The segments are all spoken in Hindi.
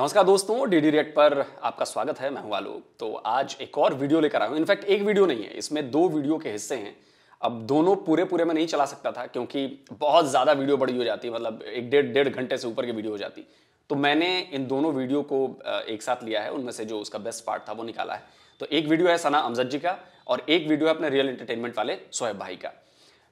नमस्कार दोस्तों डी डी रेट पर आपका स्वागत है मैं हूं आलोक तो आज एक और वीडियो लेकर आया हूं इनफैक्ट एक वीडियो नहीं है इसमें दो वीडियो के हिस्से हैं अब दोनों पूरे पूरे मैं नहीं चला सकता था क्योंकि बहुत ज़्यादा वीडियो बड़ी हो जाती मतलब एक डेढ़ डेढ़ घंटे से ऊपर की वीडियो हो जाती तो मैंने इन दोनों वीडियो को एक साथ लिया है उनमें से जो उसका बेस्ट पार्ट था वो निकाला है तो एक वीडियो है सना अमजद जी का और एक वीडियो है अपने रियल एंटरटेनमेंट वाले सोहेब भाई का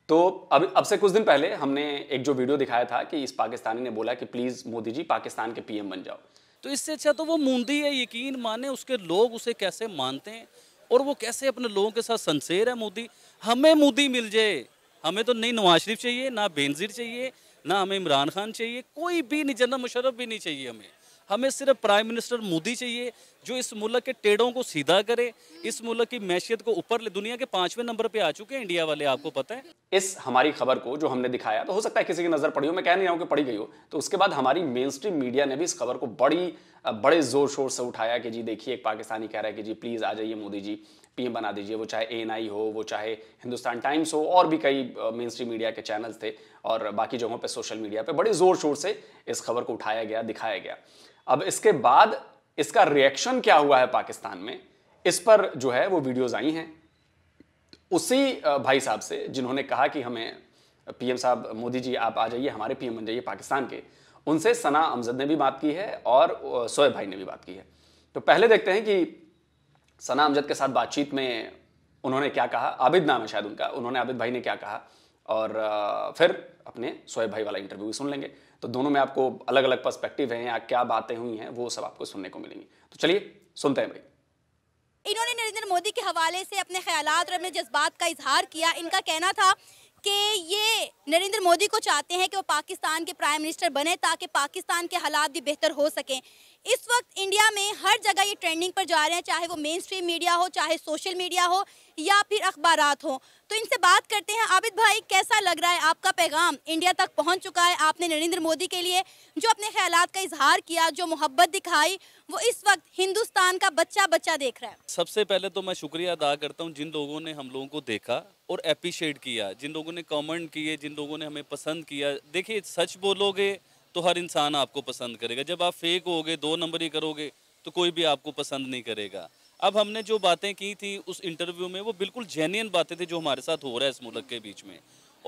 तो अब अब से कुछ दिन पहले हमने एक जो वीडियो दिखाया था कि इस पाकिस्तानी ने बोला कि प्लीज़ मोदी जी पाकिस्तान के पीएम बन जाओ तो इससे अच्छा तो वो मूंदी है यकीन माने उसके लोग उसे कैसे मानते हैं और वो कैसे अपने लोगों के साथ सनसेर है मोदी हमें मोदी मिल जाए हमें तो नहीं नवाज शरीफ चाहिए ना बेनजीर चाहिए ना हमें इमरान खान चाहिए कोई भी नहीं जनरल मुशरफ भी नहीं चाहिए हमें हमें सिर्फ प्राइम मिनिस्टर मोदी चाहिए जो इस मुल्क के टेढ़ों को सीधा करे इस मुल्क की मैशियत को ऊपर ले दुनिया के पांचवें नंबर पे आ चुके हैं इंडिया वाले आपको पता है इस हमारी खबर को जो हमने दिखाया तो हो सकता है किसी की नज़र पड़ी हो मैं कह नहीं रहा हूँ कि पड़ी गई हो तो उसके बाद हमारी मेन स्ट्रीम मीडिया ने भी इस खबर को बड़ी बड़े जोर शोर से उठाया कि जी देखिए एक पाकिस्तानी कह रहा है कि जी प्लीज़ आ जाइए मोदी जी पीएम बना दीजिए वो चाहे ए हो वो चाहे हिंदुस्तान टाइम्स हो और भी कई मेन स्ट्रीम मीडिया के चैनल्स थे और बाकी जगहों पर सोशल मीडिया पर बड़े ज़ोर शोर से इस खबर को उठाया गया दिखाया गया अब इसके बाद इसका रिएक्शन क्या हुआ है पाकिस्तान में इस पर जो है वो वीडियोज आई हैं उसी भाई साहब से जिन्होंने कहा कि हमें पीएम साहब मोदी जी आप आ जाइए हमारे पीएम बन जाइए पाकिस्तान के उनसे सना अमजद ने भी बात की है और सोएब भाई ने भी बात की है तो पहले देखते हैं कि सना अमजद के साथ बातचीत में उन्होंने क्या कहा आबिद नाम है शायद उनका उन्होंने आबिद भाई ने क्या कहा और फिर अपने सोएब भाई वाला इंटरव्यू भी सुन लेंगे तो दोनों में आपको अलग अलग पर्सपेक्टिव हैं या क्या बातें हुई हैं वो सब आपको सुनने को मिलेंगी तो चलिए सुनते हैं भाई इन्होंने नरेंद्र मोदी के हवाले से अपने ख्याल और अपने जज्बात का इजहार किया इनका कहना था कि ये नरेंद्र मोदी को चाहते हैं कि वो पाकिस्तान के प्राइम मिनिस्टर बने ताकि पाकिस्तान के हालात भी बेहतर हो सकें इस वक्त इंडिया में हर जगह ये ट्रेंडिंग पर जा रहे हैं चाहे वो मेन स्ट्रीम मीडिया हो चाहे सोशल मीडिया हो या फिर अखबार हो तो इनसे बात करते हैं आबिद भाई कैसा लग रहा है आपका पैगाम इंडिया तक पहुंच चुका है आपने नरेंद्र मोदी के लिए जो अपने ख्याल का इजहार किया जो मोहब्बत दिखाई वो इस वक्त हिंदुस्तान का बच्चा बच्चा देख रहा है सबसे पहले तो मैं शुक्रिया अदा करता हूँ जिन लोगों ने हम लोगों को देखा और अप्रिशिएट किया जिन लोगों ने कमेंट किए जिन लोगों ने हमें पसंद किया देखिए सच बोलोगे तो हर इंसान आपको पसंद करेगा जब आप फेक होगे दो नंबर ही करोगे तो कोई भी आपको पसंद नहीं करेगा अब हमने जो बातें की थी उस इंटरव्यू में वो बिल्कुल जेन्यन बातें थी जो हमारे साथ हो रहा है इस मुल्क के बीच में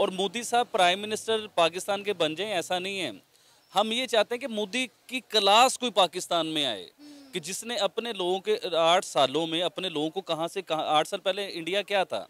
और मोदी साहब प्राइम मिनिस्टर पाकिस्तान के बन जाएं ऐसा नहीं है हम ये चाहते हैं कि मोदी की क्लास कोई पाकिस्तान में आए कि जिसने अपने लोगों के आठ सालों में अपने लोगों को कहाँ से कहाँ आठ साल पहले इंडिया क्या था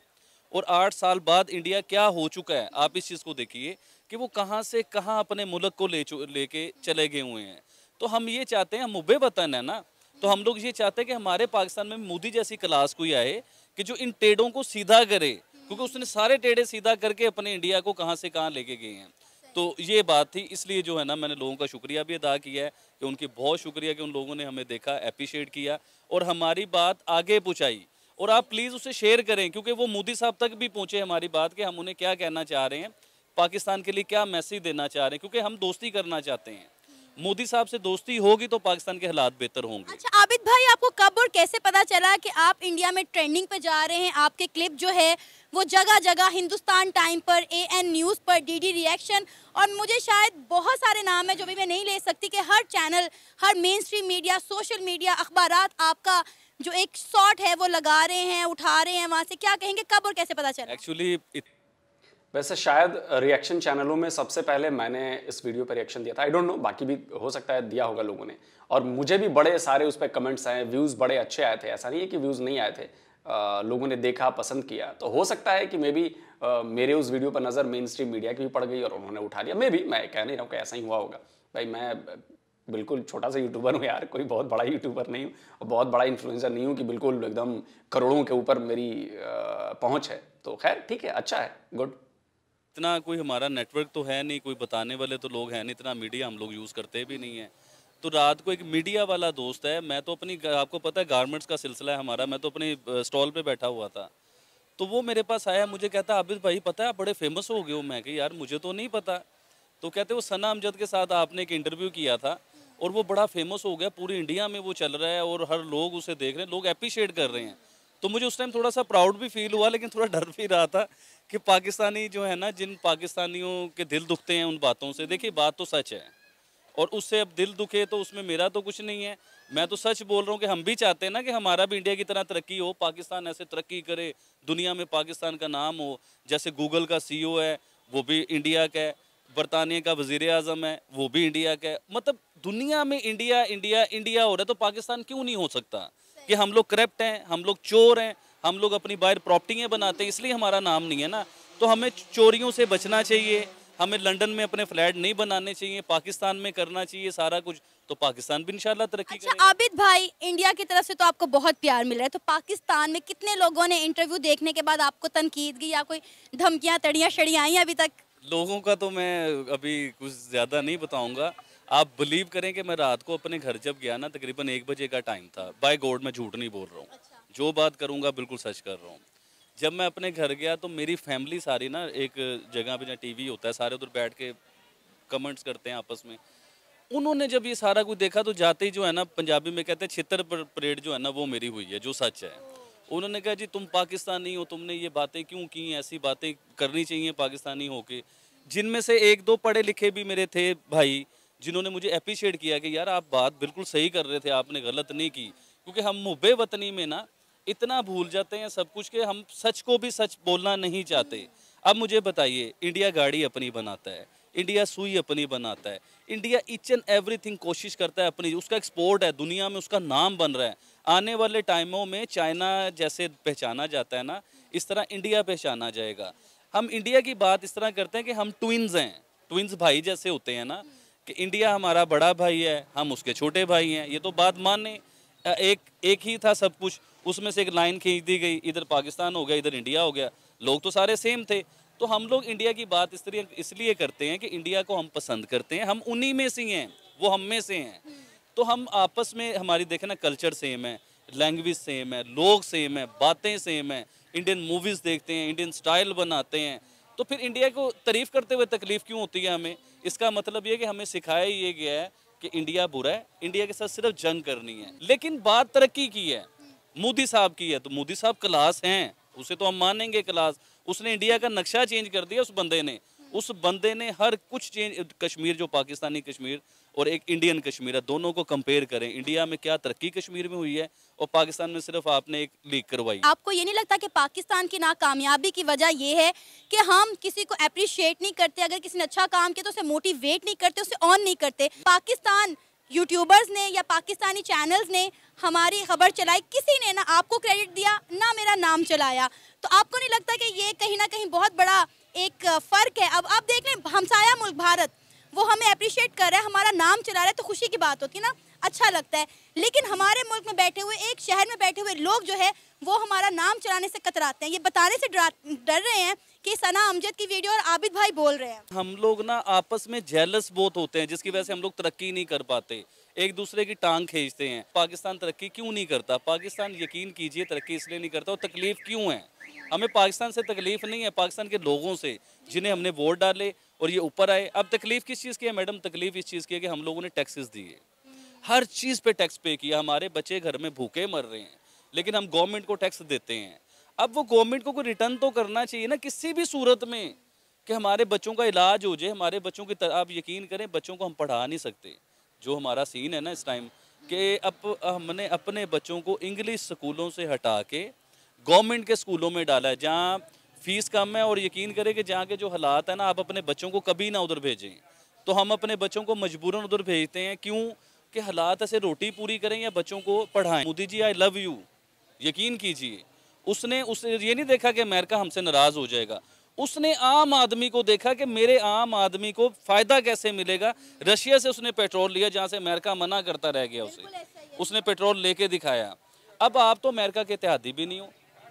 और आठ साल बाद इंडिया क्या हो चुका है आप इस चीज़ को देखिए कि वो कहाँ से कहाँ अपने मुल्क को ले लेके चले गए हुए हैं तो हम ये चाहते हैं हम मुबे वतन है ना तो हम लोग ये चाहते हैं कि हमारे पाकिस्तान में मोदी जैसी क्लास कोई आए कि जो इन टेढ़ों को सीधा करे क्योंकि उसने सारे टेढ़े सीधा करके अपने इंडिया को कहाँ से कहाँ लेके गए हैं तो ये बात थी इसलिए जो है ना मैंने लोगों का शुक्रिया भी अदा किया है कि उनकी बहुत शुक्रिया कि उन लोगों ने हमें देखा अप्रिशिएट किया और हमारी बात आगे पहुँचाई और आप प्लीज़ उसे शेयर करें क्योंकि वो मोदी साहब तक भी पहुँचे हमारी बात कि हम उन्हें क्या कहना चाह रहे हैं पाकिस्तान के लिए क्या मैसेज देना चाह रहे हैं क्योंकि हम दोस्ती करना चाहते हैं मोदी साहब से दोस्ती होगी तो पाकिस्तान के हालात बेहतर होंगे अच्छा आबिद भाई आपको कब और कैसे पता चला कि आप इंडिया में ट्रेंडिंग पे जा रहे हैं आपके क्लिप जो है वो जगह जगह हिंदुस्तान टाइम पर ए एन न्यूज़ पर डी डी रिएक्शन और मुझे शायद बहुत सारे नाम है जो भी मैं नहीं ले सकती कि हर चैनल हर mainstream media social media अखबार आपका जो एक शॉट है वो लगा रहे हैं उठा रहे हैं वहाँ से क्या कहेंगे कब और कैसे पता चला एक्चुअली वैसे शायद रिएक्शन चैनलों में सबसे पहले मैंने इस वीडियो पर रिएक्शन दिया था आई डोंट नो बाकी भी हो सकता है दिया होगा लोगों ने और मुझे भी बड़े सारे उस पर कमेंट्स आए व्यूज़ बड़े अच्छे आए थे ऐसा नहीं है कि व्यूज़ नहीं आए थे आ, लोगों ने देखा पसंद किया तो हो सकता है कि मे बी मेरे उस वीडियो पर नज़र मेन स्ट्रीम मीडिया की भी पड़ गई और उन्होंने उठा लिया मे भी मैं कह नहीं रहा हूँ कि ऐसा ही हुआ होगा भाई मैं बिल्कुल छोटा सा यूट्यूबर हूँ यार कोई बहुत बड़ा यूट्यूबर नहीं हूँ और बहुत बड़ा इन्फ्लुएंसर नहीं हूँ कि बिल्कुल एकदम करोड़ों के ऊपर मेरी पहुँच है तो खैर ठीक है अच्छा है गुड इतना कोई हमारा नेटवर्क तो है नहीं कोई बताने वाले तो लोग हैं नहीं इतना मीडिया हम लोग यूज़ करते भी नहीं है तो रात को एक मीडिया वाला दोस्त है मैं तो अपनी आपको पता है गारमेंट्स का सिलसिला है हमारा मैं तो अपने स्टॉल पर बैठा हुआ था तो वो मेरे पास आया मुझे कहता आबिद भाई पता है आप बड़े फेमस हो गए हो मैं कि यार मुझे तो नहीं पता तो कहते वो सना अमजद के साथ आपने एक इंटरव्यू किया था और वो बड़ा फेमस हो गया पूरी इंडिया में वो चल रहा है और हर लोग उसे देख रहे हैं लोग अप्रिशिएट कर रहे हैं तो मुझे उस टाइम थोड़ा सा प्राउड भी फील हुआ लेकिन थोड़ा डर भी रहा था कि पाकिस्तानी जो है ना जिन पाकिस्तानियों के दिल दुखते हैं उन बातों से देखिए बात तो सच है और उससे अब दिल दुखे तो उसमें मेरा तो कुछ नहीं है मैं तो सच बोल रहा हूँ कि हम भी चाहते हैं ना कि हमारा भी इंडिया की तरह तरक्की हो पाकिस्तान ऐसे तरक्की करे दुनिया में पाकिस्तान का नाम हो जैसे गूगल का सी e है वो भी इंडिया का है बरतानिया का वजीर अजम है वो भी इंडिया का है मतलब दुनिया में इंडिया इंडिया इंडिया हो रहा है तो पाकिस्तान क्यों नहीं हो सकता कि हम लोग करप्ट हैं हम लोग चोर हैं हम लोग अपनी बाहर प्रॉपर्टियाँ बनाते हैं इसलिए हमारा नाम नहीं है ना तो हमें चोरियों से बचना चाहिए हमें लंदन में अपने फ्लैट नहीं बनाने चाहिए पाकिस्तान में करना चाहिए सारा कुछ तो पाकिस्तान भी इंशाल्लाह तरक्की अच्छा, आबिद भाई इंडिया की तरफ से तो आपको बहुत प्यार मिल रहा है तो पाकिस्तान में कितने लोगों ने इंटरव्यू देखने के बाद आपको की या कोई धमकियाँ तड़ियाँ शड़ियाँ आई अभी तक लोगों का तो मैं अभी कुछ ज़्यादा नहीं बताऊँगा आप बिलीव करें कि मैं रात को अपने घर जब गया ना तकरीबन एक बजे का टाइम था बाय गॉड मैं झूठ नहीं बोल रहा हूँ अच्छा। जो बात करूँगा बिल्कुल सच कर रहा हूँ जब मैं अपने घर गया तो मेरी फैमिली सारी ना एक जगह पर जहाँ वी होता है सारे उधर बैठ के कमेंट्स करते हैं आपस में उन्होंने जब ये सारा कुछ देखा तो जाते ही जो है ना पंजाबी में कहते हैं छित्र परेड जो है ना वो मेरी हुई है जो सच है उन्होंने कहा जी तुम पाकिस्तानी हो तुमने ये बातें क्यों की ऐसी बातें करनी चाहिए पाकिस्तानी होके जिनमें से एक दो पढ़े लिखे भी मेरे थे भाई जिन्होंने मुझे अप्रिशिएट किया कि यार आप बात बिल्कुल सही कर रहे थे आपने गलत नहीं की क्योंकि हम मुबे वतनी में ना इतना भूल जाते हैं सब कुछ कि हम सच को भी सच बोलना नहीं चाहते अब मुझे बताइए इंडिया गाड़ी अपनी बनाता है इंडिया सुई अपनी बनाता है इंडिया इच एंड एवरीथिंग कोशिश करता है अपनी उसका एक्सपोर्ट है दुनिया में उसका नाम बन रहा है आने वाले टाइमों में चाइना जैसे पहचाना जाता है ना इस तरह इंडिया पहचाना जाएगा हम इंडिया की बात इस तरह करते हैं कि हम ट्विन्स हैं ट्विन्स भाई जैसे होते हैं ना कि इंडिया हमारा बड़ा भाई है हम उसके छोटे भाई हैं ये तो बात माने एक एक ही था सब कुछ उसमें से एक लाइन खींच दी गई इधर पाकिस्तान हो गया इधर इंडिया हो गया लोग तो सारे सेम थे तो हम लोग इंडिया की बात इस तरह इसलिए करते हैं कि इंडिया को हम पसंद करते हैं हम उन्हीं में से हैं वो हम में से हैं तो हम आपस में हमारी देखें ना कल्चर सेम है लैंग्वेज सेम है लोग सेम है बातें सेम है इंडियन मूवीज़ देखते हैं इंडियन स्टाइल बनाते हैं तो फिर इंडिया को तारीफ़ करते हुए तकलीफ़ क्यों होती है हमें इसका मतलब ये कि हमें सिखाया ये गया है कि इंडिया बुरा है इंडिया के साथ सिर्फ जंग करनी है लेकिन बात तरक्की की है मोदी साहब की है तो मोदी साहब क्लास हैं उसे तो हम मानेंगे क्लास उसने इंडिया का नक्शा चेंज कर दिया उस बंदे ने उस बंदे ने हर कुछ चेंज कश्मीर जो पाकिस्तानी कश्मीर और एक इंडियन कश्मीर है दोनों को कंपेयर करें इंडिया में क्या तरक्की कश्मीर में हुई है और पाकिस्तान में सिर्फ आपने एक लीक करवाई आपको ये नहीं लगता कि पाकिस्तान की नाकामयाबी की वजह ये है कि हम किसी को अप्रिशिएट नहीं करते अगर किसी ने अच्छा काम किया तो उसे मोटिवेट नहीं करते उसे ऑन नहीं करते पाकिस्तान यूट्यूबर्स ने या पाकिस्तानी चैनल्स ने हमारी खबर चलाई किसी ने ना आपको क्रेडिट दिया ना मेरा नाम चलाया तो आपको नहीं लगता कि ये कहीं ना कहीं बहुत बड़ा एक फ़र्क है अब आप देख लें हमसाया मुल्क भारत वो हमें अप्रिशिएट कर रहा है हमारा नाम चला रहा है तो खुशी की बात होती है ना अच्छा लगता है लेकिन हमारे मुल्क में बैठे हुए एक शहर में बैठे हुए लोग जो है वो हमारा नाम चलाने से कतराते हैं ये बताने से डर रहे हैं कि सना अमजद की वीडियो और आबिद भाई बोल रहे हैं हम लोग ना आपस में जेलस बहुत होते हैं जिसकी वजह से हम लोग तरक्की नहीं कर पाते एक दूसरे की टांग खींचते हैं पाकिस्तान तरक्की क्यों नहीं करता पाकिस्तान यकीन कीजिए तरक्की इसलिए नहीं करता और तकलीफ क्यों है हमें पाकिस्तान से तकलीफ नहीं है पाकिस्तान के लोगों से जिन्हें हमने वोट डाले और ये ऊपर आए अब तकलीफ किस चीज़ की है मैडम तकलीफ इस चीज़ की है कि हम लोगों ने टैक्सेस दिए हर चीज़ पे टैक्स पे किया हमारे बच्चे घर में भूखे मर रहे हैं लेकिन हम गवर्नमेंट को टैक्स देते हैं अब वो गवर्नमेंट को कोई रिटर्न तो करना चाहिए ना किसी भी सूरत में कि हमारे बच्चों का इलाज हो जाए हमारे बच्चों की आप यकीन करें बच्चों को हम पढ़ा नहीं सकते जो हमारा सीन है ना इस टाइम कि अब हमने अपने बच्चों को इंग्लिश स्कूलों से हटा के गवर्नमेंट के स्कूलों में डाला है जहाँ फीस कम है और यकीन करें कि जहाँ के जो हालात है ना आप अपने बच्चों को कभी ना उधर भेजें तो हम अपने बच्चों को मजबूरन उधर भेजते हैं क्यों कि हालात ऐसे रोटी पूरी करें या बच्चों को पढ़ाएं Modi ji I love you यकीन कीजिए उसने उस ये नहीं देखा कि अमेरिका हमसे नाराज़ हो जाएगा उसने आम आदमी को देखा कि मेरे आम आदमी को फ़ायदा कैसे मिलेगा रशिया से उसने पेट्रोल लिया जहाँ से अमेरिका मना करता रह गया उसे उसने पेट्रोल लेके दिखाया अब आप तो अमेरिका के इतिहादी भी नहीं हो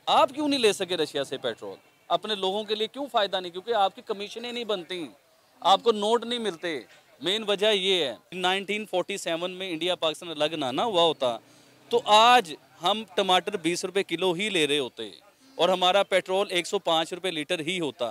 आप क्यों नहीं ले सके रशिया से पेट्रोल अपने लोगों के लिए क्यों फ़ायदा नहीं क्योंकि आपकी कमीशनें नहीं बनती आपको नोट नहीं मिलते मेन वजह ये है 1947 में इंडिया पाकिस्तान अलग ना ना हुआ होता तो आज हम टमाटर बीस रुपये किलो ही ले रहे होते और हमारा पेट्रोल 105 रुपए लीटर ही होता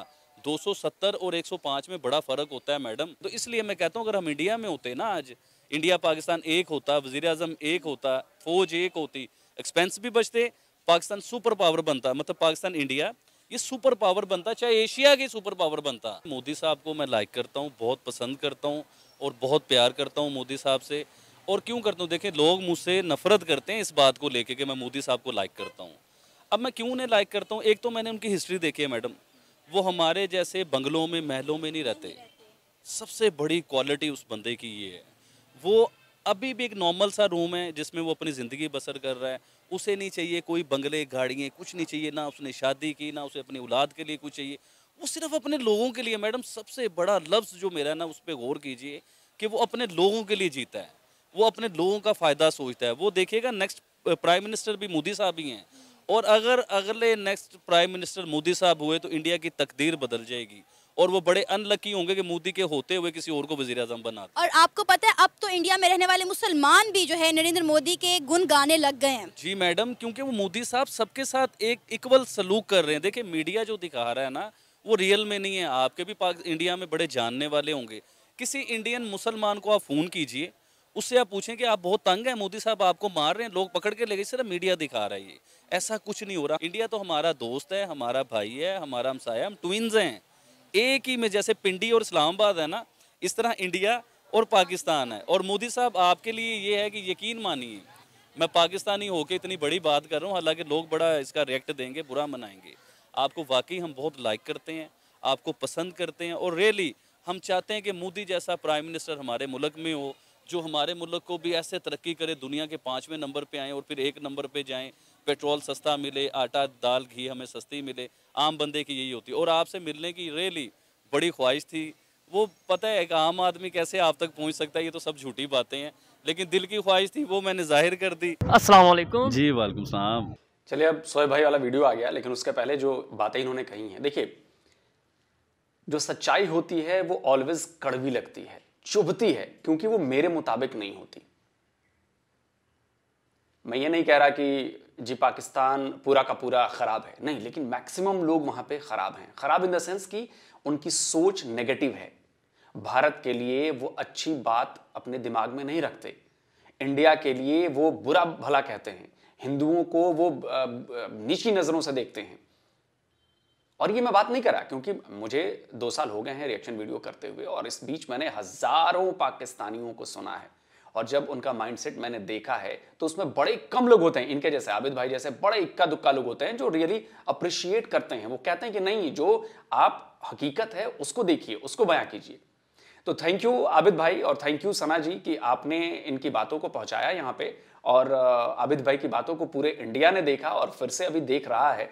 270 और 105 में बड़ा फ़र्क होता है मैडम तो इसलिए मैं कहता हूँ अगर हम इंडिया में होते ना आज इंडिया पाकिस्तान एक होता वजीर अजम एक होता फौज एक होती एक्सपेंस भी बचते पाकिस्तान सुपर पावर बनता मतलब पाकिस्तान इंडिया ये सुपर पावर बनता चाहे एशिया के सुपर पावर बनता मोदी साहब को मैं लाइक करता हूँ बहुत पसंद करता हूँ और बहुत प्यार करता हूँ मोदी साहब से और क्यों करता हूँ देखें लोग मुझसे नफरत करते हैं इस बात को लेके कि मैं मोदी साहब को लाइक करता हूँ अब मैं क्यों उन्हें लाइक करता हूँ एक तो मैंने उनकी हिस्ट्री देखी है मैडम वो हमारे जैसे बंगलों में महलों में नहीं रहते सबसे बड़ी क्वालिटी उस बंदे की ये है वो अभी भी एक नॉर्मल सा रूम है जिसमें वो अपनी ज़िंदगी बसर कर रहा है उसे नहीं चाहिए कोई बंगले गाड़ियाँ कुछ नहीं चाहिए ना उसने शादी की ना उसे अपनी औलाद के लिए कुछ चाहिए वो सिर्फ अपने लोगों के लिए मैडम सबसे बड़ा लफ्ज़ जो मेरा है ना उस पर गौर कीजिए कि वो अपने लोगों के लिए जीता है वो अपने लोगों का फ़ायदा सोचता है वो देखिएगा नेक्स्ट प्राइम मिनिस्टर भी मोदी साहब ही हैं और अगर अगले नेक्स्ट प्राइम मिनिस्टर मोदी साहब हुए तो इंडिया की तकदीर बदल जाएगी और वो बड़े अनलकी होंगे कि मोदी के होते हुए किसी और को वजीर अजम बना और आपको पता है अब तो इंडिया में रहने वाले मुसलमान भी जो है नरेंद्र मोदी के गुण गाने लग गए हैं जी मैडम क्योंकि वो मोदी साहब सबके साथ एक इक्वल सलूक कर रहे हैं देखिए मीडिया जो दिखा रहा है ना वो रियल में नहीं है आपके भी इंडिया में बड़े जानने वाले होंगे किसी इंडियन मुसलमान को आप फ़ोन कीजिए उससे आप पूछें कि आप बहुत तंग हैं मोदी साहब आपको मार रहे हैं लोग पकड़ के ले गए सिर्फ मीडिया दिखा रहा है ये ऐसा कुछ नहीं हो रहा इंडिया तो हमारा दोस्त है हमारा भाई है हमारा हमसाया हम ट्विन्स हैं एक ही में जैसे पिंडी और इस्लामाबाद है ना इस तरह इंडिया और पाकिस्तान है और मोदी साहब आपके लिए ये है कि यकीन मानिए मैं पाकिस्तानी होकर इतनी बड़ी बात कर रहा हूँ हालांकि लोग बड़ा इसका रिएक्ट देंगे बुरा मनाएंगे आपको वाकई हम बहुत लाइक करते हैं आपको पसंद करते हैं और रियली हम चाहते हैं कि मोदी जैसा प्राइम मिनिस्टर हमारे मुल्क में हो जो हमारे मुल्क को भी ऐसे तरक्की करे दुनिया के पाँचवें नंबर पर आएँ और फिर एक नंबर पे जाएँ पेट्रोल सस्ता मिले आटा दाल घी हमें सस्ती मिले आम बंदे की यही होती है और आपसे मिलने की रेली बड़ी ख्वाहिश थी वो पता है एक आम आदमी कैसे आप तक पहुंच सकता है ये तो सब झूठी बातें हैं लेकिन दिल की ख्वाहिश थी वो मैंने जाहिर कर दी असलम जी वालेकुम सलाम चलिए अब सोए भाई वाला वीडियो आ गया लेकिन उसके पहले जो बातें इन्होंने कही हैं देखिए जो सच्चाई होती है वो ऑलवेज कड़वी लगती है चुभती है क्योंकि वो मेरे मुताबिक नहीं होती मैं ये नहीं कह रहा कि जी पाकिस्तान पूरा का पूरा ख़राब है नहीं लेकिन मैक्सिमम लोग वहाँ पे ख़राब हैं ख़राब इन द सेंस कि उनकी सोच नेगेटिव है भारत के लिए वो अच्छी बात अपने दिमाग में नहीं रखते इंडिया के लिए वो बुरा भला कहते हैं हिंदुओं को वो नीची नज़रों से देखते हैं और ये मैं बात नहीं करा क्योंकि मुझे दो साल हो गए हैं रिएक्शन वीडियो करते हुए और इस बीच मैंने हज़ारों पाकिस्तानियों को सुना है और जब उनका माइंडसेट मैंने देखा है तो उसमें बड़े कम लोग होते हैं इनके जैसे आबिद भाई जैसे बड़े इक्का दुक्का लोग होते हैं जो रियली अप्रिशिएट करते हैं वो कहते हैं कि नहीं जो आप हकीकत है उसको देखिए उसको बयां कीजिए तो थैंक यू आबिद भाई और थैंक यू सना जी कि आपने इनकी बातों को पहुंचाया यहाँ पे और आबिद भाई की बातों को पूरे इंडिया ने देखा और फिर से अभी देख रहा है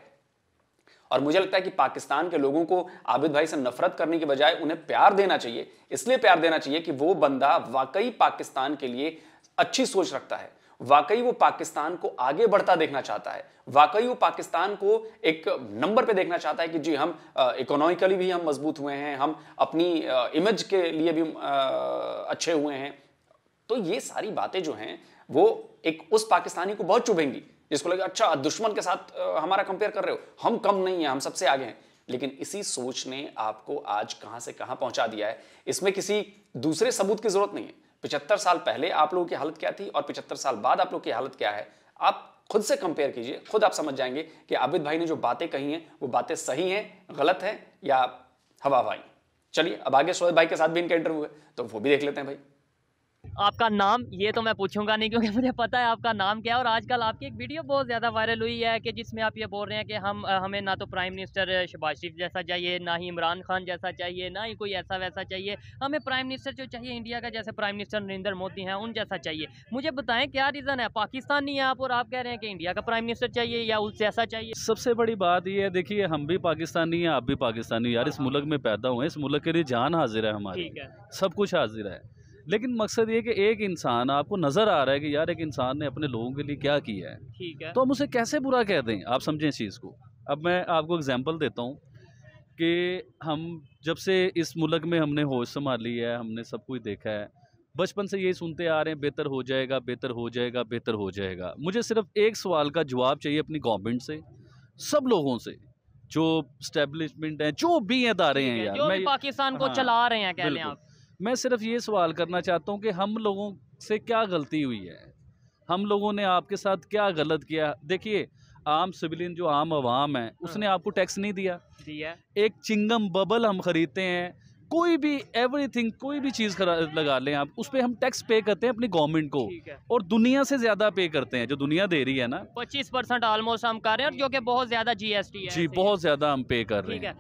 और मुझे लगता है कि पाकिस्तान के लोगों को आबिद भाई से नफरत करने के बजाय उन्हें प्यार देना चाहिए इसलिए प्यार देना चाहिए कि वो बंदा वाकई पाकिस्तान के लिए अच्छी सोच रखता है वाकई वो पाकिस्तान को आगे बढ़ता देखना चाहता है वाकई वो पाकिस्तान को एक नंबर पे देखना चाहता है कि जी हम इकोनॉमिकली भी हम मजबूत हुए हैं हम अपनी इमेज के लिए भी अच्छे हुए हैं तो ये सारी बातें जो हैं वो एक उस पाकिस्तानी को बहुत चुभेंगी जिसको लगे अच्छा दुश्मन के साथ हमारा कंपेयर कर रहे हो हम कम नहीं है हम सबसे आगे हैं लेकिन इसी सोच ने आपको आज कहां से कहां पहुंचा दिया है इसमें किसी दूसरे सबूत की जरूरत नहीं है पिछहत्तर साल पहले आप लोगों की हालत क्या थी और पिछहत्तर साल बाद आप लोगों की हालत क्या है आप खुद से कंपेयर कीजिए खुद आप समझ जाएंगे कि आबिद भाई ने जो बातें कही हैं वो बातें सही हैं गलत हैं या हवा भाई चलिए अब आगे सोहेद भाई के साथ भी इनका इंटरव्यू है तो वो भी देख लेते हैं भाई आपका नाम ये तो मैं पूछूंगा नहीं क्योंकि मुझे पता है आपका नाम क्या है और आजकल आपकी एक वीडियो बहुत ज़्यादा वायरल हुई है कि जिसमें आप ये बोल रहे हैं कि हम हमें ना तो प्राइम मिनिस्टर शबाज शरीफ जैसा चाहिए ना ही इमरान खान जैसा चाहिए ना ही कोई ऐसा वैसा चाहिए हमें प्राइम मिनिस्टर जो चाहिए इंडिया का जैसे प्राइम मिनिस्टर नरेंद्र मोदी हैं उन जैसा चाहिए मुझे बताएं क्या रीज़न है पाकिस्तानी है आप और आप कह रहे हैं कि इंडिया का प्राइम मिनिस्टर चाहिए या उस जैसा चाहिए सबसे बड़ी बात यह है देखिए हम भी पाकिस्तानी हैं आप भी पाकिस्तानी यार इस हाँ, हाँ। मुल्क में पैदा हुए इस मुल्क के लिए जान हाजिर है हमारी सब कुछ हाजिर है लेकिन मकसद ये कि एक इंसान आपको नज़र आ रहा है कि यार एक इंसान ने अपने लोगों के लिए क्या किया है ठीक है तो हम उसे कैसे बुरा कह दें आप समझें इस चीज़ को अब मैं आपको एग्जाम्पल देता हूँ कि हम जब से इस मुल्क में हमने होश संभाली है हमने सब कुछ देखा है बचपन से यही सुनते आ रहे हैं बेहतर हो जाएगा बेहतर हो जाएगा बेहतर हो जाएगा मुझे सिर्फ एक सवाल का जवाब चाहिए अपनी गवर्नमेंट से सब लोगों से जो स्टेब्लिशमेंट हैं जो भी इदारे हैं यार मैं पाकिस्तान को हाँ, चला रहे हैं कह लें आप मैं सिर्फ ये सवाल करना चाहता हूँ कि हम लोगों से क्या गलती हुई है हम लोगों ने आपके साथ क्या गलत किया देखिए आम सिविलियन जो आम आवाम है हाँ। उसने आपको टैक्स नहीं दिया दिया एक चिंगम बबल हम ख़रीदते हैं कोई भी एवरीथिंग कोई भी चीज़ लगा लें आप उस पर हम टैक्स पे करते हैं अपनी गवर्नमेंट को और दुनिया से ज़्यादा पे करते हैं जो दुनिया दे रही है ना पच्चीस परसेंट ऑलमोस्ट हम कर रहे हैं और जो कि बहुत ज़्यादा जीएसटी है जी बहुत ज़्यादा हम पे कर रहे हैं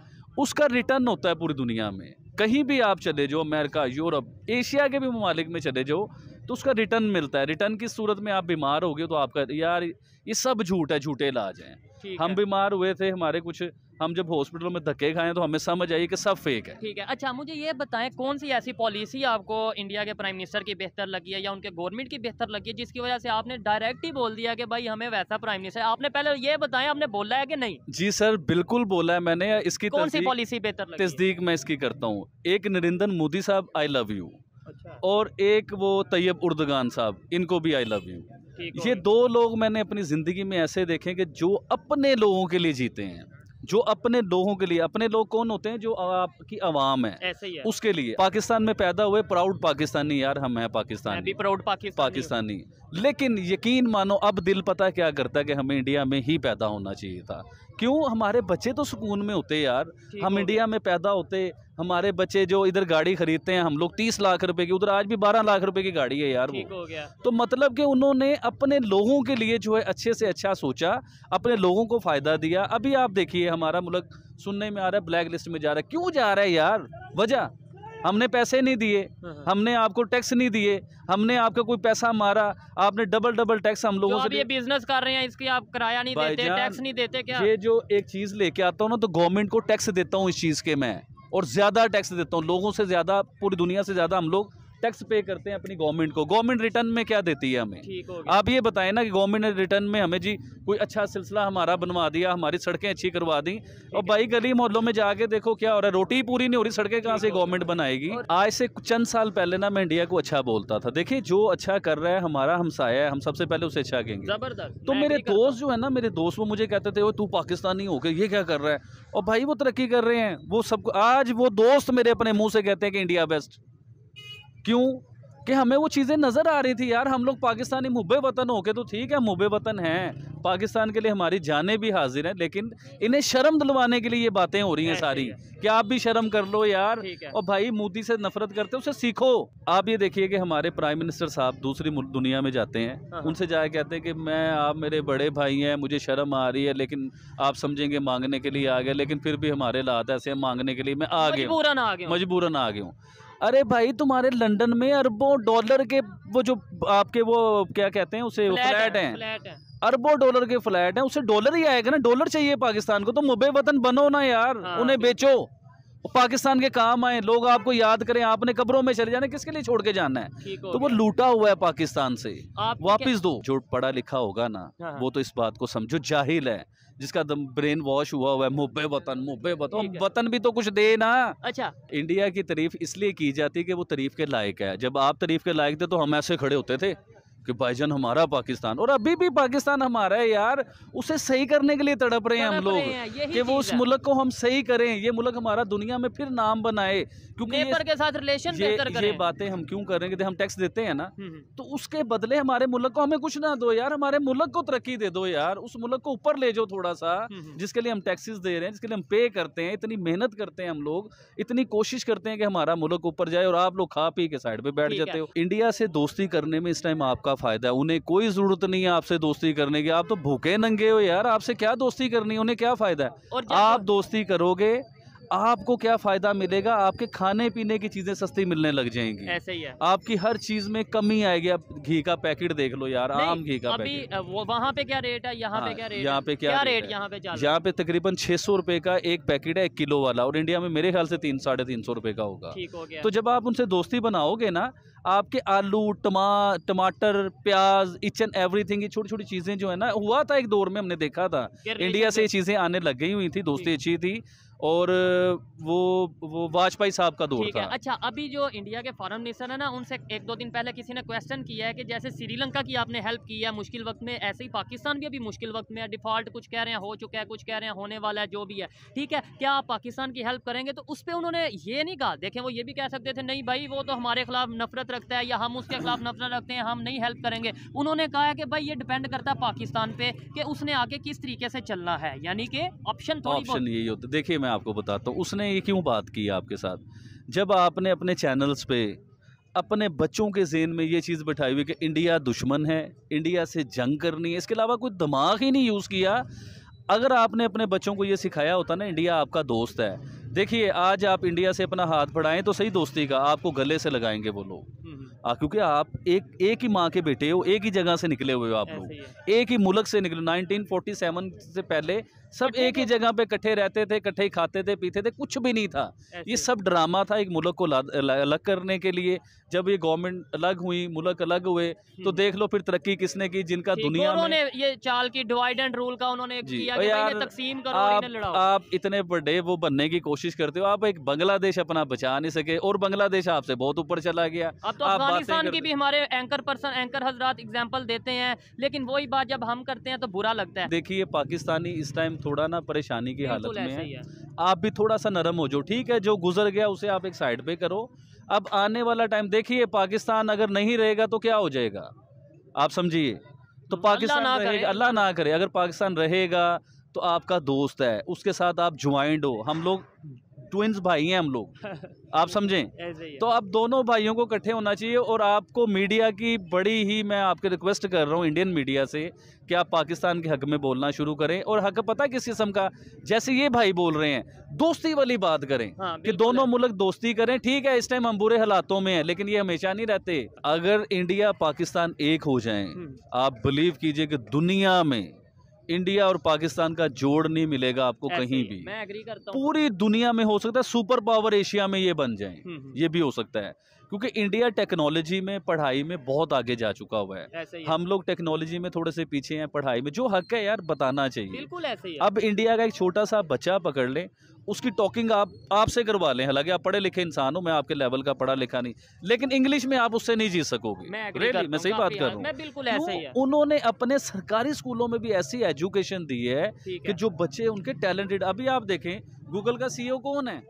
उसका रिटर्न होता है पूरी दुनिया में कहीं भी आप चले जाओ अमेरिका यूरोप एशिया के भी ममालिक में चले जाओ तो उसका रिटर्न मिलता है रिटर्न की सूरत में आप बीमार हो गए तो आपका यार ये सब झूठ है झूठे इलाज हैं हम बीमार हुए थे हमारे कुछ हम जब हॉस्पिटल में धक्के खाए तो हमें समझ आई कि सब फेक है ठीक है अच्छा मुझे ये बताएं कौन सी ऐसी पॉलिसी आपको इंडिया के प्राइम मिनिस्टर की बेहतर लगी है या उनके गवर्नमेंट की बेहतर लगी है जिसकी वजह से आपने डायरेक्ट ही बोल दिया कि भाई हमें वैसा प्राइम मिनिस्टर आपने पहले ये बताया आपने बोला है कि नहीं जी सर बिल्कुल बोला है मैंने इसकी कौन सी पॉलिसी बेहतर तस्दीक मैं इसकी करता हूँ एक नरेंद्र मोदी साहब आई लव यू और एक वो तैयब उर्दगान साहब इनको भी आई लव यू ये दो लोग मैंने अपनी ज़िंदगी में ऐसे देखे कि जो अपने लोगों के लिए जीते हैं जो अपने लोगों के लिए अपने लोग कौन होते हैं जो आपकी आवाम है ऐसे ही है। उसके लिए पाकिस्तान में पैदा हुए प्राउड पाकिस्तानी यार हम हैं पाकिस्तान प्राउड पाकिस्तानी पाकिस्तानी लेकिन यकीन मानो अब दिल पता क्या करता है कि हमें इंडिया में ही पैदा होना चाहिए था क्यों हमारे बच्चे तो सुकून में होते यार हम इंडिया में पैदा होते हमारे बच्चे जो इधर गाड़ी खरीदते हैं हम लोग तीस लाख रुपए की उधर आज भी बारह लाख रुपए की गाड़ी है यार वो तो मतलब कि उन्होंने अपने लोगों के लिए जो है अच्छे से अच्छा सोचा अपने लोगों को फ़ायदा दिया अभी आप देखिए हमारा मुल्क सुनने में आ रहा है ब्लैक लिस्ट में जा रहा है क्यों जा रहा है यार वजह हमने पैसे नहीं दिए हाँ, हाँ। हमने आपको टैक्स नहीं दिए हमने आपका कोई पैसा मारा आपने डबल डबल टैक्स हम लोगों से बिजनेस कर रहे हैं इसकी आप किराया नहीं देते टैक्स नहीं देते क्या ये जो एक चीज़ लेके आता हूँ ना तो गवर्नमेंट को टैक्स देता हूँ इस चीज़ के मैं और ज़्यादा टैक्स देता हूँ लोगों से ज़्यादा पूरी दुनिया से ज़्यादा हम लोग टैक्स पे करते हैं अपनी गवर्नमेंट को गवर्नमेंट रिटर्न में क्या देती है हमें आप ये बताएं ना कि गवर्नमेंट ने रिटर्न में हमें जी कोई अच्छा सिलसिला हमारा बनवा दिया हमारी सड़कें अच्छी करवा दी और भाई गली मोहल्लों में जाके देखो क्या हो रहा है रोटी पूरी नहीं हो रही सड़कें कहाँ से गवर्नमेंट बनाएगी आज से चंद साल पहले ना मैं इंडिया को अच्छा बोलता था देखिये जो अच्छा कर रहा है हमारा हमसाया है हम सबसे पहले उसे अच्छा कहेंगे जबरदस्त तो मेरे दोस्त जो है ना मेरे दोस्त वो मुझे कहते थे वो तू पाकिस्तानी होकर ये क्या कर रहा है और भाई वो तरक्की कर रहे हैं वो सब आज वो दोस्त मेरे अपने मुंह से कहते हैं कि इंडिया बेस्ट क्यों कि हमें वो चीज़ें नज़र आ रही थी यार हम लोग पाकिस्तानी मुब वतन होके तो ठीक है मुब वतन हैं पाकिस्तान के लिए हमारी जानें भी हाजिर हैं लेकिन इन्हें शर्म दिलवाने के लिए ये बातें हो रही हैं सारी है। कि आप भी शर्म कर लो यार और भाई मोदी से नफरत करते उसे सीखो आप ये देखिए कि हमारे प्राइम मिनिस्टर साहब दूसरी दुनिया में जाते हैं हाँ, हाँ। उनसे जाए कहते हैं कि मैं आप मेरे बड़े भाई हैं मुझे शर्म आ रही है लेकिन आप समझेंगे मांगने के लिए आ गए लेकिन फिर भी हमारे लात ऐसे मांगने के लिए मैं आ गया मजबूरन आ गया हूँ अरे भाई तुम्हारे लंदन में अरबों डॉलर के वो जो आपके वो क्या कहते हैं उसे फ्लैट हैं अरबों डॉलर के फ्लैट हैं उसे डॉलर ही आएगा ना डॉलर चाहिए पाकिस्तान को तो मुबे वतन बनो ना यार हाँ, उन्हें बेचो पाकिस्तान के काम आए लोग आपको याद करें आपने कब्रों में चले जाने किसके लिए छोड़ के जाना है तो वो लूटा हुआ है पाकिस्तान से वापिस दो जो पढ़ा लिखा होगा ना हाँ। वो तो इस बात को समझो जाहिल है जिसका ब्रेन वॉश हुआ हुआ है मुब्बे वतन मुब्बे वतन वतन भी तो कुछ दे ना अच्छा इंडिया की तारीफ इसलिए की जाती है कि वो तारीफ के लायक है जब आप तारीफ के लायक थे तो हम ऐसे खड़े होते थे कि भाईजान हमारा पाकिस्तान और अभी भी पाकिस्तान हमारा है यार उसे सही करने के लिए तड़प रहे हैं हम लोग कि वो उस मुल्क को हम सही करें ये मुल्क हमारा दुनिया में फिर नाम बनाए क्योंकि ये, के साथ रिलेशन ये, ये बातें हम क्यों कर रहे हैं हम टैक्स देते हैं ना हम्म, हम्म। तो उसके बदले हमारे मुल्क को हमें कुछ ना दो यार हमारे मुल्क को तरक्की दे दो यार उस मुल्क को ऊपर ले जाओ थोड़ा सा हम्म, जिसके लिए हम टैक्सेस दे रहे हैं जिसके लिए हम पे करते हैं इतनी मेहनत करते हैं हम लोग इतनी कोशिश करते हैं कि हमारा मुल्क ऊपर जाए और आप लोग खा पी के साइड पे बैठ जाते हो इंडिया से दोस्ती करने में इस टाइम आपका फ़ायदा है उन्हें कोई ज़रूरत नहीं है आपसे दोस्ती करने की आप तो भूखे नंगे हो यार आपसे क्या दोस्ती करनी है उन्हें क्या फ़ायदा है आप दोस्ती करोगे आपको क्या फ़ायदा मिलेगा आपके खाने पीने की चीज़ें सस्ती मिलने लग जाएंगी ऐसे ही है आपकी हर चीज़ में कमी आएगी आप घी का पैकेट देख लो यार आम घी का अभी वहाँ पे क्या रेट है यहाँ पे हाँ, क्या रेट यहाँ पे क्या रेट यहाँ पे यहाँ पे तकरीबन छह सौ रुपए का एक पैकेट है एक किलो वाला और इंडिया में मेरे ख्याल से तीन साढ़े तीन सौ रुपए का होगा तो जब आप उनसे दोस्ती बनाओगे ना आपके आलू टमा टमाटर प्याज इच एंड एवरी थिंग छोटी छोटी चीजें जो है ना हुआ था एक दौर में हमने देखा था इंडिया से ये चीजें आने लग गई हुई थी दोस्ती अच्छी थी और वो वो वाजपेयी साहब का दौर था अच्छा अभी जो इंडिया के फॉरन मिनिस्टर है ना उनसे एक दो दिन पहले किसी ने क्वेश्चन किया है कि जैसे श्रीलंका की आपने हेल्प की है मुश्किल वक्त में ऐसे ही पाकिस्तान भी अभी मुश्किल वक्त में है डिफॉल्ट कुछ कह रहे हैं हो चुका है कुछ कह रहे हैं होने वाला है जो भी है ठीक है क्या आप पाकिस्तान की हेल्प करेंगे तो उस पर उन्होंने ये नहीं कहा देखें वो ये भी कह सकते थे नहीं भाई वो तो हमारे खिलाफ नफरत रखता है या हम उसके खिलाफ नफरत रखते हैं हम नहीं हेल्प करेंगे उन्होंने कहा कि भाई ये डिपेंड करता है पाकिस्तान पर कि उसने आगे किस तरीके से चलना है यानी कि ऑप्शन ऑप्शन यही होता देखिए मैं आपको बताता हूँ उसने ये क्यों बात की आपके साथ जब आपने अपने चैनल्स पे अपने बच्चों के जेन में ये चीज़ बिठाई हुई कि इंडिया दुश्मन है इंडिया से जंग करनी है इसके अलावा कोई दिमाग ही नहीं यूज़ किया अगर आपने अपने बच्चों को ये सिखाया होता ना इंडिया आपका दोस्त है देखिए आज आप इंडिया से अपना हाथ बढ़ाएं तो सही दोस्ती का आपको गले से लगाएंगे वो लोग हम्म। क्योंकि आप एक एक ही माँ के बेटे हो एक ही जगह से निकले हुए हो आप लोग एक ही मुल्क से निकले 1947 से पहले सब एक ही जगह पे इकट्ठे रहते थे इकट्ठे ही खाते थे पीते थे कुछ भी नहीं था ये सब ड्रामा था एक मुल्क को अलग करने के लिए जब ये गवर्नमेंट अलग हुई मुल्क अलग हुए तो हम्म। देख लो फिर तरक्की किसने की जिनका दुनिया में ये चाल की डिवाइड एंड रूल का उन्होंने किया तकसीम करो आप, आप इतने बड़े वो बनने की कोशिश करते हो आप एक बांग्लादेश अपना बचा नहीं सके और बांग्लादेश आपसे बहुत ऊपर चला गया अब तो अफगानिस्तान की भी हमारे एंकर पर्सन एंकर हजरात एग्जाम्पल देते हैं लेकिन वही बात जब हम करते हैं तो बुरा लगता है देखिए पाकिस्तानी इस टाइम टाइम थोड़ा ना परेशानी की हालत में हैं आप भी थोड़ा सा नरम हो जाओ ठीक है जो गुजर गया उसे आप एक साइड पे करो अब आने वाला टाइम देखिए पाकिस्तान अगर नहीं रहेगा तो क्या हो जाएगा आप समझिए तो हम्म, पाकिस्तान रहेगा अल्लाह ना करे अगर पाकिस्तान रहेगा तो आपका दोस्त है उसके साथ आप ज्वाइंट हो हम लोग ट्विंस भाई हैं हम लोग आप समझें तो आप दोनों भाइयों को इकट्ठे होना चाहिए और आपको मीडिया की बड़ी ही मैं आपके रिक्वेस्ट कर रहा हूँ इंडियन मीडिया से कि आप पाकिस्तान के हक में बोलना शुरू करें और हक पता किस किस्म का जैसे ये भाई बोल रहे हैं दोस्ती वाली बात करें हाँ, कि दोनों मुल्क दोस्ती करें ठीक है इस टाइम हम बुरे हालातों में हैं लेकिन ये हमेशा नहीं रहते अगर इंडिया पाकिस्तान एक हो जाए हम्म। आप बिलीव कीजिए कि दुनिया में इंडिया और पाकिस्तान का जोड़ नहीं मिलेगा आपको कहीं भी मैं एग्री करता हूं। पूरी दुनिया में हो सकता है सुपर पावर एशिया में ये बन जाए हम्म, हम्म। ये भी हो सकता है क्योंकि इंडिया टेक्नोलॉजी में पढ़ाई में बहुत आगे जा चुका हुआ है हम लोग टेक्नोलॉजी में थोड़े से पीछे हैं पढ़ाई में जो हक है यार बताना चाहिए बिल्कुल ऐसे ही अब इंडिया का एक छोटा सा बच्चा पकड़ लें उसकी टॉकिंग आप आपसे करवा लें हालांकि आप पढ़े लिखे इंसान हो मैं आपके लेवल का पढ़ा लिखा नहीं लेकिन इंग्लिश में आप उससे नहीं जीत सकोगे मैं, really, मैं सही बात कर रहा हूँ उन्होंने अपने सरकारी स्कूलों में भी ऐसी एजुकेशन दी है कि जो बच्चे उनके टैलेंटेड अभी आप देखें गूगल का सीईओ e कौन है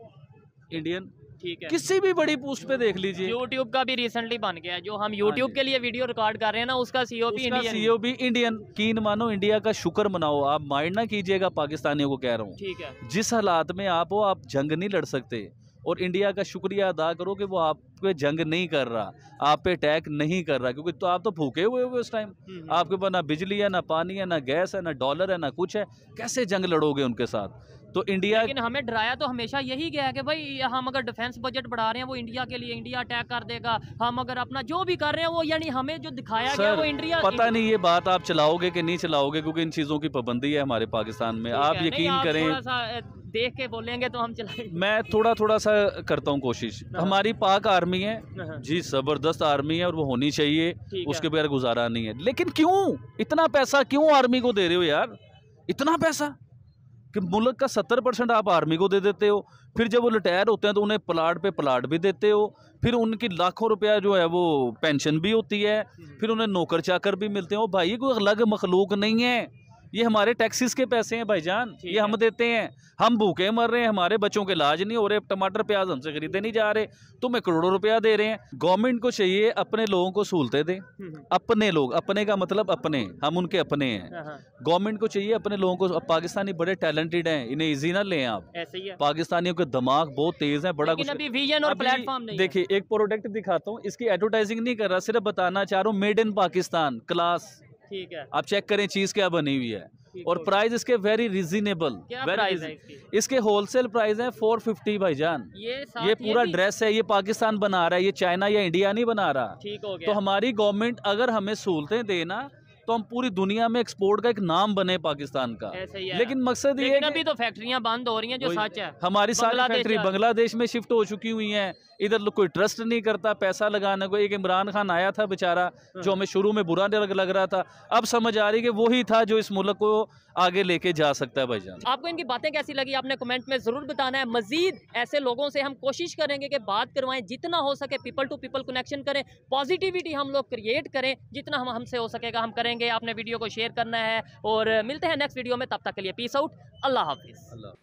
इंडियन ठीक है किसी भी बड़ी पोस्ट पे देख लीजिए यूट्यूब का भी रिसेंटली बन गया जो हम यूट्यूब हाँ के लिए वीडियो रिकॉर्ड कर रहे हैं ना उसका सीओ भी इंडियन सीओ भी इंडियन कीन मानो इंडिया का शुक्र मनाओ आप माइंड ना कीजिएगा पाकिस्तानियों को कह रहा हूँ ठीक है जिस हालात में आप हो आप जंग नहीं लड़ सकते और इंडिया का शुक्रिया अदा करो कि वो आप पे जंग नहीं कर रहा आप पे अटैक नहीं कर रहा क्योंकि तो आप तो भूखे हुए हुए उस टाइम हम्म, हम्म। आपके पास ना बिजली है ना पानी है ना गैस है ना डॉलर है ना कुछ है कैसे जंग लड़ोगे उनके साथ तो इंडिया लेकिन हमें डराया तो हमेशा यही गया कि भाई हम अगर डिफेंस बजट बढ़ा रहे हैं वो इंडिया के लिए इंडिया अटैक कर देगा हम अगर अपना जो भी कर रहे हैं वो यानी हमें जो दिखाया गया वो इंडिया पता इंडिया। नहीं ये बात आप चलाओगे कि नहीं चलाओगे क्योंकि इन चीज़ों की पाबंदी है हमारे पाकिस्तान में आप यकीन करें देख के बोलेंगे तो हम चलाएंगे मैं थोड़ा थोड़ा सा करता हूँ कोशिश हाँ हाँ। हमारी पाक आर्मी है हाँ जी ज़बरदस्त आर्मी है और वो होनी चाहिए उसके बगैर गुजारा नहीं है लेकिन क्यों इतना पैसा क्यों आर्मी को दे रहे हो यार इतना पैसा कि मुल्क का सत्तर परसेंट आप आर्मी को दे देते हो फिर जब वो रिटायर होते हैं तो उन्हें प्लाट पे प्लाट भी देते हो फिर उनकी लाखों रुपया जो है वो पेंशन भी होती है फिर उन्हें नौकर चाकर भी मिलते हैं भाई कोई अलग मखलूक नहीं है ये हमारे टैक्सीज के पैसे हैं भाईजान ये हम देते हैं हम भूखे मर रहे हैं हमारे बच्चों के इलाज नहीं हो रहे टमाटर प्याज हमसे खरीदे नहीं जा रहे तुम्हें करोड़ों रुपया दे रहे हैं गवर्नमेंट को चाहिए अपने लोगों को सहूलतें दे हम्म, हम्म। अपने लोग अपने का मतलब अपने हम उनके अपने हैं गवर्नमेंट हाँ, हाँ। को चाहिए अपने लोगों को पाकिस्तानी बड़े टैलेंटेड है इन्हें ईजी ना ले आप पाकिस्तानियों के दिमाग बहुत तेज है बड़ा कुछ देखिए एक प्रोडक्ट दिखाता हूँ इसकी एडवर्टाइजिंग नहीं कर रहा सिर्फ बताना चाह रहा हूँ मेड इन पाकिस्तान क्लास ठीक है आप चेक करें चीज़ क्या बनी हुई है और प्राइस इसके वेरी रिजनेबल वेरी इसके होलसेल प्राइस है फोर फिफ्टी भाई जान ये, ये पूरा ये ड्रेस है ये पाकिस्तान बना रहा है ये चाइना या इंडिया नहीं बना रहा ठीक हो गया तो हमारी गवर्नमेंट अगर हमें सहूलतें देना तो हम पूरी दुनिया में एक्सपोर्ट का एक नाम बने पाकिस्तान का लेकिन मकसद ये अभी तो फैक्ट्रियां बंद हो रही हैं जो सच है हमारी सारी फैक्ट्री बांग्लादेश में शिफ्ट हो चुकी हुई हैं इधर कोई ट्रस्ट नहीं करता पैसा लगाने को एक इमरान खान आया था बेचारा हाँ। जो हमें शुरू में बुरा लग रहा था अब समझ आ रही है कि वही था जो इस मुल्क को आगे लेके जा सकता है भाई आपको इनकी बातें कैसी लगी आपने कमेंट में ज़रूर बताना है मजीद ऐसे लोगों से हम कोशिश करेंगे कि बात करवाएं जितना हो सके पीपल टू पीपल कनेक्शन करें पॉजिटिविटी हम लोग क्रिएट करें जितना हम हमसे हो सकेगा हम करेंगे करेंगे आपने वीडियो को शेयर करना है और मिलते हैं नेक्स्ट वीडियो में तब तक के लिए पीस आउट अल्लाह हाफिज़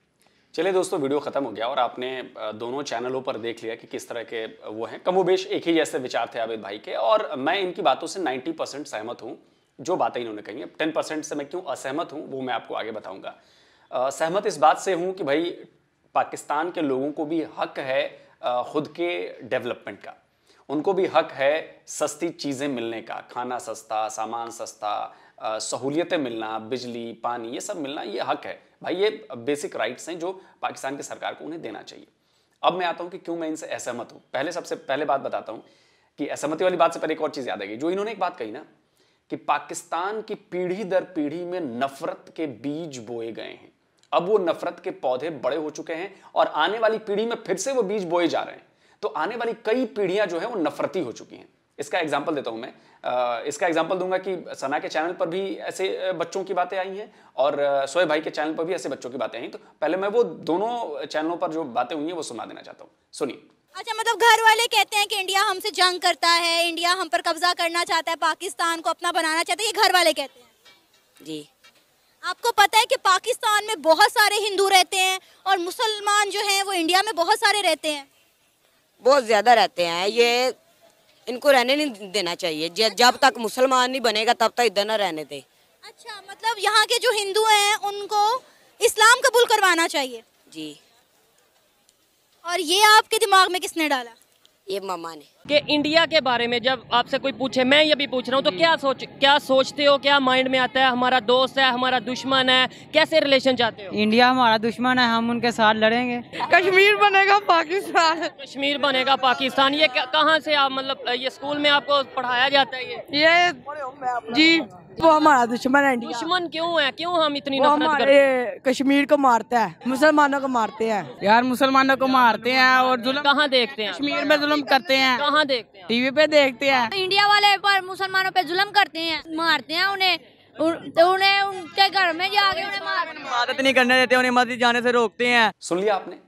चलिए दोस्तों वीडियो खत्म हो गया और आपने दोनों चैनलों पर देख लिया कि किस तरह के वो हैं कमोबेश एक ही जैसे विचार थे आबिद भाई के और मैं इनकी बातों से 90 परसेंट सहमत हूँ जो बातें इन्होंने कही हैं टेन परसेंट से मैं क्यों असहमत हूँ वो मैं आपको आगे बताऊंगा सहमत इस बात से हूँ कि भाई पाकिस्तान के लोगों को भी हक है खुद के डेवलपमेंट का उनको भी हक है सस्ती चीज़ें मिलने का खाना सस्ता सामान सस्ता सहूलियतें मिलना बिजली पानी ये सब मिलना ये हक है भाई ये बेसिक राइट्स हैं जो पाकिस्तान की सरकार को उन्हें देना चाहिए अब मैं आता हूँ कि क्यों मैं इनसे असहमत हूँ पहले सबसे पहले बात बताता हूँ कि असहमति वाली बात से पहले एक और चीज़ याद आएगी जो इन्होंने एक बात कही ना कि पाकिस्तान की पीढ़ी दर पीढ़ी में नफरत के बीज बोए गए हैं अब वो नफरत के पौधे बड़े हो चुके हैं और आने वाली पीढ़ी में फिर से वो बीज बोए जा रहे हैं तो आने वाली कई पीढ़ियां जो है वो नफरती हो चुकी हैं इसका एग्जाम्पल देता हूं मैं इसका एग्जाम्पल दूंगा कि सना के चैनल पर भी ऐसे बच्चों की बातें आई हैं और सोए भाई के चैनल पर भी ऐसे बच्चों की बातें आई तो पहले मैं वो दोनों चैनलों पर जो बातें हुई हैं वो सुना देना चाहता हूँ सुनिए अच्छा मतलब घर वाले कहते हैं कि इंडिया हमसे जंग करता है इंडिया हम पर कब्जा करना चाहता है पाकिस्तान को अपना बनाना चाहता है ये घर वाले कहते हैं जी आपको पता है कि पाकिस्तान में बहुत सारे हिंदू रहते हैं और मुसलमान जो हैं वो इंडिया में बहुत सारे रहते हैं बहुत ज़्यादा रहते हैं ये इनको रहने नहीं देना चाहिए जब तक मुसलमान नहीं बनेगा तब तक इधर ना रहने दे अच्छा मतलब यहाँ के जो हिंदू हैं उनको इस्लाम कबूल करवाना चाहिए जी और ये आपके दिमाग में किसने डाला ये मामा ने के इंडिया के बारे में जब आपसे कोई पूछे मैं ये भी पूछ रहा हूँ तो क्या सोच क्या सोचते हो क्या माइंड में आता है हमारा दोस्त है हमारा दुश्मन है कैसे रिलेशन चाहते हो इंडिया हमारा दुश्मन है हम उनके साथ लड़ेंगे कश्मीर बनेगा पाकिस्तान कश्मीर बनेगा पाकिस्तान ये कहाँ से आप मतलब ये स्कूल में आपको पढ़ाया जाता है ये ये जी वो हमारा दुश्मन है दुश्मन क्यों है क्यों हम इतनी वो हमारे कश्मीर को मारता है मुसलमानों को मारते हैं यार मुसलमानों को मारते हैं और जुल्म कहाँ देखते हैं कश्मीर में जुल्म करते हैं कहाँ देखते हैं टीवी पे देखते हैं तो इंडिया वाले पर मुसलमानों पे जुल्म करते हैं मारते हैं उन्हें तो उन्हें उनके घर में जाके उन्हें मदद नहीं करने देते उन्हें मस्जिद जाने से रोकते हैं सुन लिया आपने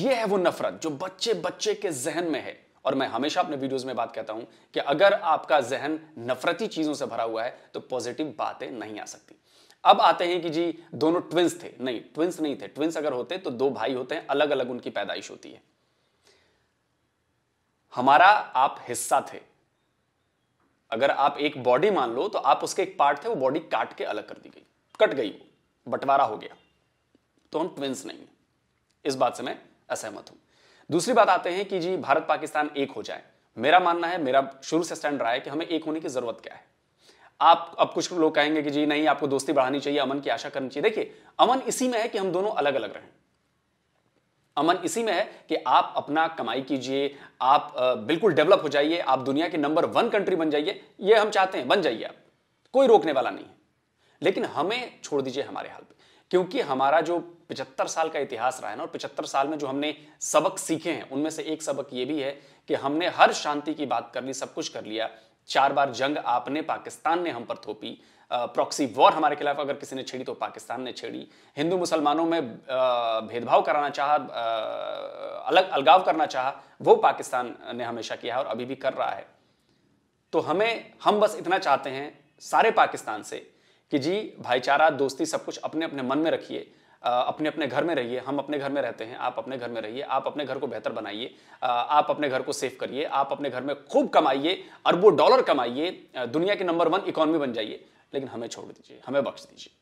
ये है वो नफरत जो बच्चे बच्चे के जहन में है और मैं हमेशा अपने वीडियोस में बात कहता हूं कि अगर आपका जहन नफरती चीजों से भरा हुआ है तो पॉजिटिव बातें नहीं आ सकती अब आते हैं कि जी दोनों ट्विंस थे नहीं ट्विंस नहीं थे ट्विंस अगर होते तो दो भाई होते हैं अलग अलग उनकी पैदाइश होती है हमारा आप हिस्सा थे अगर आप एक बॉडी मान लो तो आप उसके एक पार्ट थे वो बॉडी काट के अलग कर दी गई कट गई वो बंटवारा हो गया तो हम ट्विंस नहीं इस बात से मैं असहमत हूं दूसरी बात आते हैं कि जी भारत पाकिस्तान एक हो जाए मेरा मानना है मेरा शुरू से स्टैंड रहा है कि हमें एक होने की जरूरत क्या है आप अब कुछ लोग कहेंगे कि जी नहीं आपको दोस्ती बढ़ानी चाहिए अमन की आशा करनी चाहिए देखिए अमन इसी में है कि हम दोनों अलग अलग रहें अमन इसी में है कि आप अपना कमाई कीजिए आप बिल्कुल डेवलप हो जाइए आप दुनिया के नंबर वन कंट्री बन जाइए ये हम चाहते हैं बन जाइए आप कोई रोकने वाला नहीं है लेकिन हमें छोड़ दीजिए हमारे हाल पे क्योंकि हमारा जो पिछहत्तर साल का इतिहास रहा है ना और पिछहत्तर साल में जो हमने सबक सीखे हैं उनमें से एक सबक ये भी है कि हमने हर शांति की बात कर ली सब कुछ कर लिया चार बार जंग आपने पाकिस्तान ने हम पर थोपी प्रॉक्सी वॉर हमारे खिलाफ अगर किसी ने छेड़ी तो पाकिस्तान ने छेड़ी हिंदू मुसलमानों में भेदभाव कराना चाह अलग अलगाव करना चाह वो पाकिस्तान ने हमेशा किया है और अभी भी कर रहा है तो हमें हम बस इतना चाहते हैं सारे पाकिस्तान से कि जी भाईचारा दोस्ती सब कुछ अपने अपने मन में रखिए अपने अपने घर में रहिए हम अपने घर में रहते हैं आप अपने घर में रहिए आप अपने घर को बेहतर बनाइए आप अपने घर को सेफ करिए आप अपने घर में खूब कमाइए अरबों डॉलर कमाइए दुनिया के नंबर वन इकोनॉमी बन जाइए लेकिन हमें छोड़ दीजिए हमें बख्श दीजिए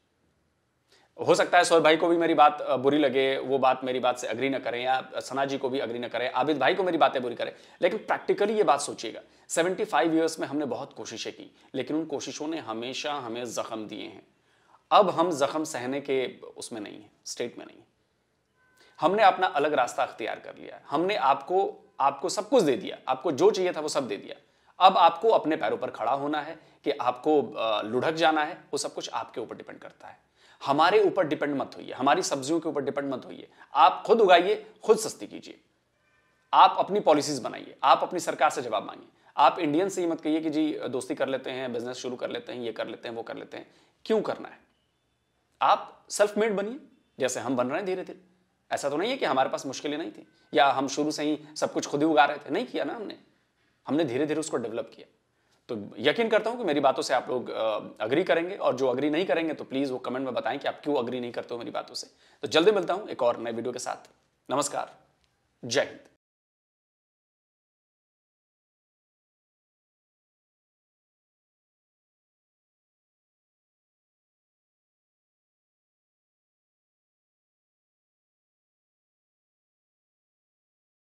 हो सकता है सोए भाई को भी मेरी बात बुरी लगे वो बात मेरी बात से अग्री ना करें या सना जी को भी अग्री ना करें आबिद भाई को मेरी बातें बुरी करें लेकिन प्रैक्टिकली ये बात सोचिएगा 75 फाइव ईयर्स में हमने बहुत कोशिशें की लेकिन उन कोशिशों ने हमेशा हमें जख्म दिए हैं अब हम जख्म सहने के उसमें नहीं है स्टेट में नहीं है हमने अपना अलग रास्ता अख्तियार कर लिया हमने आपको आपको सब कुछ दे दिया आपको जो चाहिए था वो सब दे दिया अब आपको अपने पैरों पर खड़ा होना है कि आपको लुढ़क जाना है वो सब कुछ आपके ऊपर डिपेंड करता है हमारे ऊपर डिपेंड मत होइए हमारी सब्जियों के ऊपर डिपेंड मत होइए आप खुद उगाइए खुद सस्ती कीजिए आप अपनी पॉलिसीज बनाइए आप अपनी सरकार से जवाब मांगिए आप इंडियन से ही मत कहिए कि जी दोस्ती कर लेते हैं बिजनेस शुरू कर लेते हैं ये कर लेते हैं वो कर लेते हैं क्यों करना है आप सेल्फ मेड बनिए जैसे हम बन रहे हैं धीरे धीरे ऐसा तो नहीं है कि हमारे पास मुश्किलें नहीं थी या हम शुरू से ही सब कुछ खुद ही उगा रहे थे नहीं किया ना हमने हमने धीरे धीरे उसको डेवलप किया तो यकीन करता हूँ कि मेरी बातों से आप लोग अग्री करेंगे और जो अग्री नहीं करेंगे तो प्लीज़ वो कमेंट में बताएं कि आप क्यों अग्री नहीं करते हो मेरी बातों से तो जल्दी मिलता हूँ एक और नए वीडियो के साथ नमस्कार जय हिंद